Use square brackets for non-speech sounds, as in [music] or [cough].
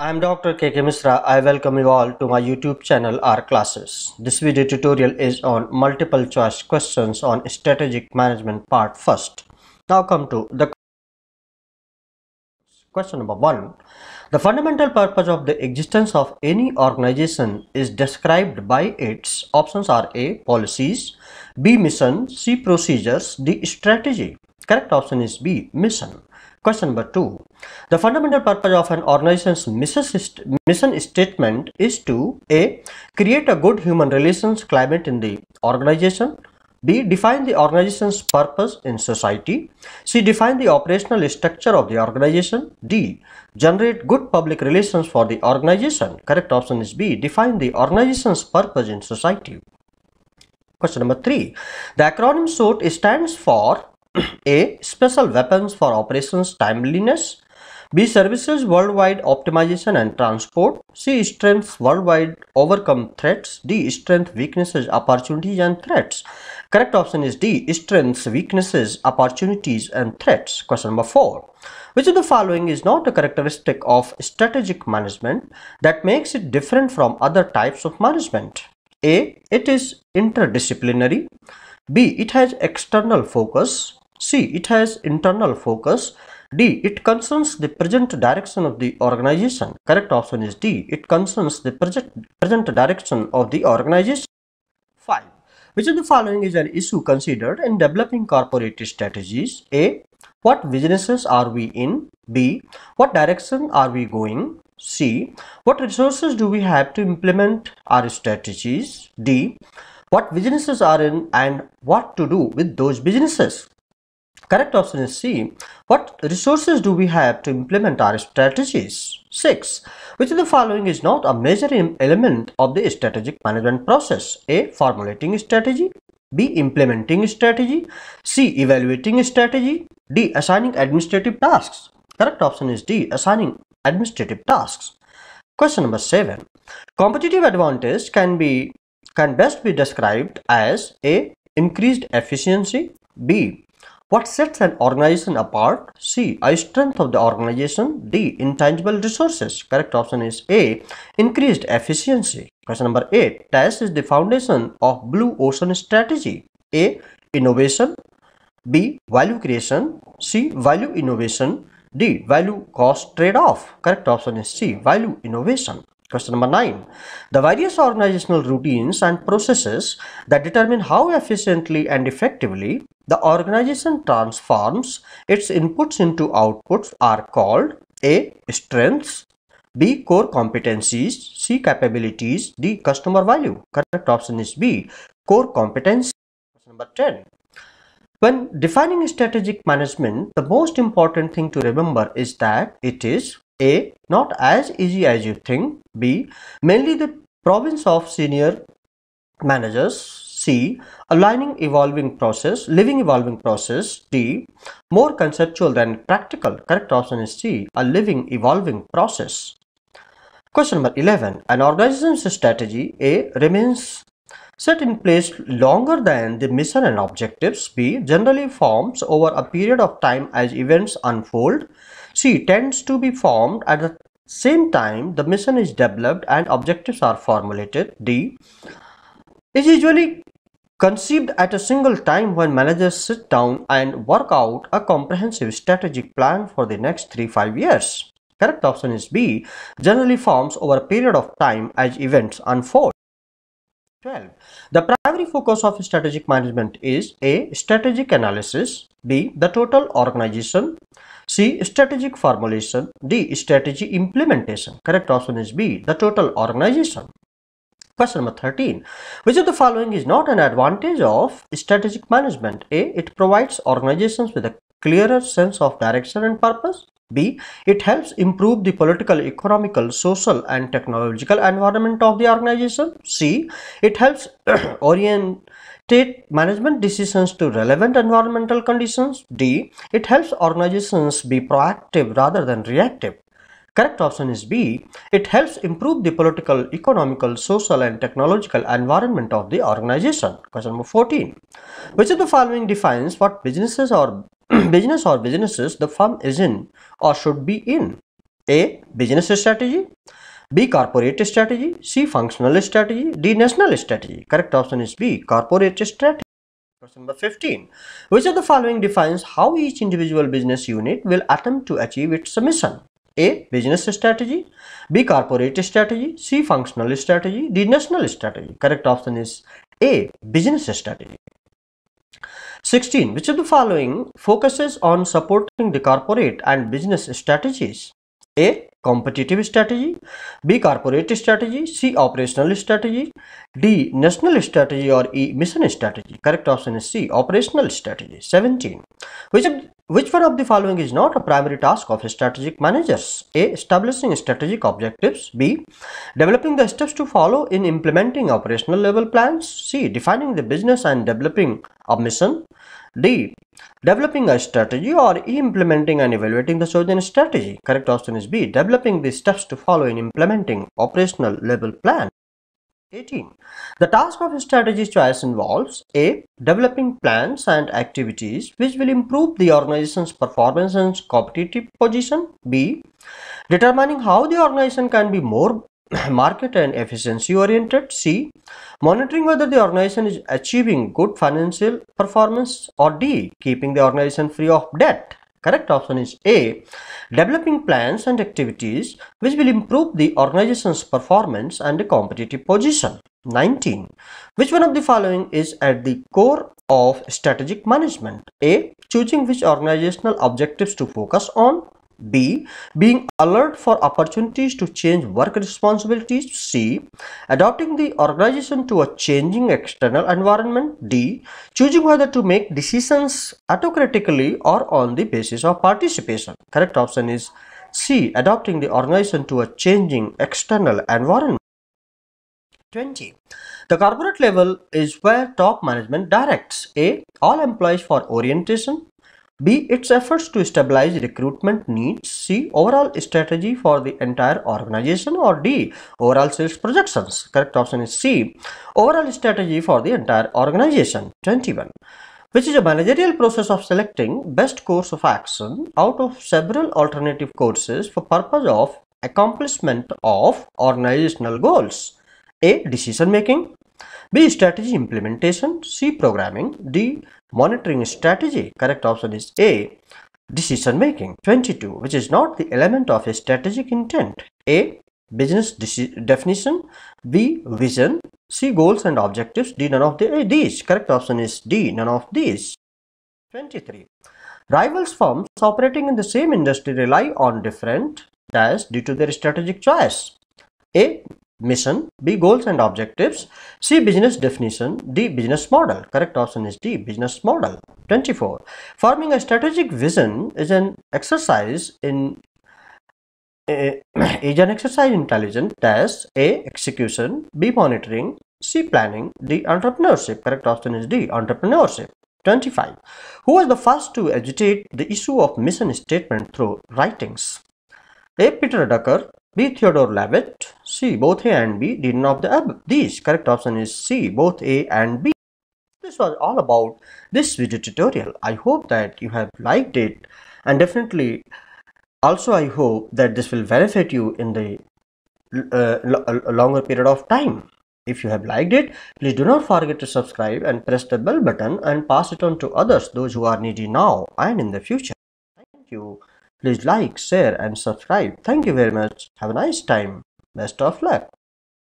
I'm Dr. KK Misra. I welcome you all to my YouTube channel R Classes. This video tutorial is on multiple choice questions on strategic management part first. Now come to the question number 1. The fundamental purpose of the existence of any organization is described by its options are A policies, B mission, C procedures, D strategy. Correct option is B mission. Question number two. The fundamental purpose of an organization's mission statement is to A. Create a good human relations climate in the organization. B. Define the organization's purpose in society. C. Define the operational structure of the organization. D. Generate good public relations for the organization. Correct option is B. Define the organization's purpose in society. Question number 3. The acronym SOAT stands for a. Special weapons for operations timeliness. B. Services worldwide optimization and transport. C. Strengths worldwide overcome threats. D. Strength weaknesses, opportunities and threats. Correct option is D. Strengths, weaknesses, opportunities and threats. Question number 4. Which of the following is not a characteristic of strategic management that makes it different from other types of management? A. It is interdisciplinary. B. It has external focus. C. It has internal focus. D. It concerns the present direction of the organization. Correct option is D. It concerns the project, present direction of the organization. 5. Which of the following is an issue considered in developing corporate strategies? A. What businesses are we in? B. What direction are we going? C. What resources do we have to implement our strategies? D. What businesses are in and what to do with those businesses? Correct option is C. What resources do we have to implement our strategies? 6. Which of the following is not a major element of the strategic management process? A. Formulating strategy. B. Implementing strategy. C. Evaluating strategy. D. Assigning administrative tasks. Correct option is D. Assigning administrative tasks. Question number 7. Competitive advantage can be can best be described as A. Increased efficiency. B what sets an organization apart? C. I strength of the organization. D. Intangible resources. Correct option is A. Increased efficiency. Question number 8. Task is the foundation of Blue Ocean Strategy. A. Innovation. B. Value creation. C. Value innovation. D. Value cost trade-off. Correct option is C. Value innovation. Question number 9. The various organizational routines and processes that determine how efficiently and effectively the organization transforms its inputs into outputs are called A. Strengths B. Core competencies C. Capabilities D. Customer value Correct option is B. Core competencies Number 10. When defining strategic management, the most important thing to remember is that it is a. Not as easy as you think. B. Mainly the province of senior managers. C. Aligning evolving process, living evolving process. D. More conceptual than practical. Correct option is C. A living evolving process. Question number 11. An organization's strategy A remains set in place longer than the mission and objectives. B. Generally forms over a period of time as events unfold. C. Tends to be formed at the same time the mission is developed and objectives are formulated. D. Is usually conceived at a single time when managers sit down and work out a comprehensive strategic plan for the next 3-5 years. Correct option is B. Generally forms over a period of time as events unfold. 12. The primary focus of strategic management is A. Strategic analysis B. The total organization C. Strategic formulation D. Strategy implementation Correct option is B. The total organization Question number 13. Which of the following is not an advantage of strategic management? A. It provides organizations with a clearer sense of direction and purpose. B. It helps improve the political, economical, social and technological environment of the organization. C. It helps [clears throat] orientate management decisions to relevant environmental conditions. D. It helps organizations be proactive rather than reactive. Correct option is B. It helps improve the political, economical, social and technological environment of the organization. Question number 14. Which of the following defines what businesses or [clears throat] business or businesses the firm is in or should be in. A. Business strategy. B. Corporate strategy. C. Functional strategy. D. National strategy. Correct option is B. Corporate strategy. Question number 15. Which of the following defines how each individual business unit will attempt to achieve its mission? A. Business strategy. B. Corporate strategy. C. Functional strategy. D. National strategy. Correct option is A. Business strategy. 16. Which of the following focuses on supporting the corporate and business strategies? A. Competitive strategy B. Corporate strategy C. Operational strategy D. National strategy or E. Mission strategy Correct option is C. Operational strategy 17. Which of which one of the following is not a primary task of strategic managers? A. Establishing strategic objectives. B. Developing the steps to follow in implementing operational level plans. C. Defining the business and developing a mission. D. Developing a strategy or implementing and evaluating the chosen strategy. Correct option is B. Developing the steps to follow in implementing operational level plan. 18. The task of strategy choice involves A. Developing plans and activities which will improve the organization's performance and competitive position. B. Determining how the organization can be more [clears throat] market and efficiency oriented. C. Monitoring whether the organization is achieving good financial performance. Or D. Keeping the organization free of debt. Correct option is A. Developing plans and activities which will improve the organization's performance and competitive position. 19. Which one of the following is at the core of strategic management? A. Choosing which organizational objectives to focus on. B. Being alert for opportunities to change work responsibilities. C. Adopting the organization to a changing external environment. D. Choosing whether to make decisions autocratically or on the basis of participation. Correct option is C. Adopting the organization to a changing external environment. 20. The corporate level is where top management directs A. All employees for orientation B. Its efforts to stabilize recruitment needs. C. Overall strategy for the entire organization. Or D. Overall sales projections. Correct option is C. Overall strategy for the entire organization. 21 which is a managerial process of selecting best course of action out of several alternative courses for purpose of accomplishment of organizational goals. A. Decision making B. Strategy implementation C. Programming D monitoring strategy. Correct option is A. Decision making. 22. Which is not the element of a strategic intent. A. Business definition. B. Vision. C. Goals and objectives. D. None of the, eh, these. Correct option is D. None of these. 23. Rivals firms operating in the same industry rely on different dash due to their strategic choice. A mission, B goals and objectives, C business definition, D business model. Correct option is D business model. 24. Forming a strategic vision is an exercise in uh, [clears throat] is an exercise intelligence test. A execution, B monitoring, C planning, D entrepreneurship. Correct option is D entrepreneurship. 25. Who was the first to agitate the issue of mission statement through writings? A. Peter Ducker, B. Theodore Levitt. C. Both A and B. Did not the above. These correct option is C. Both A and B. This was all about this video tutorial. I hope that you have liked it and definitely also I hope that this will benefit you in the uh, longer period of time. If you have liked it, please do not forget to subscribe and press the bell button and pass it on to others, those who are needy now and in the future. Thank you. Please like, share and subscribe. Thank you very much. Have a nice time. Best of luck.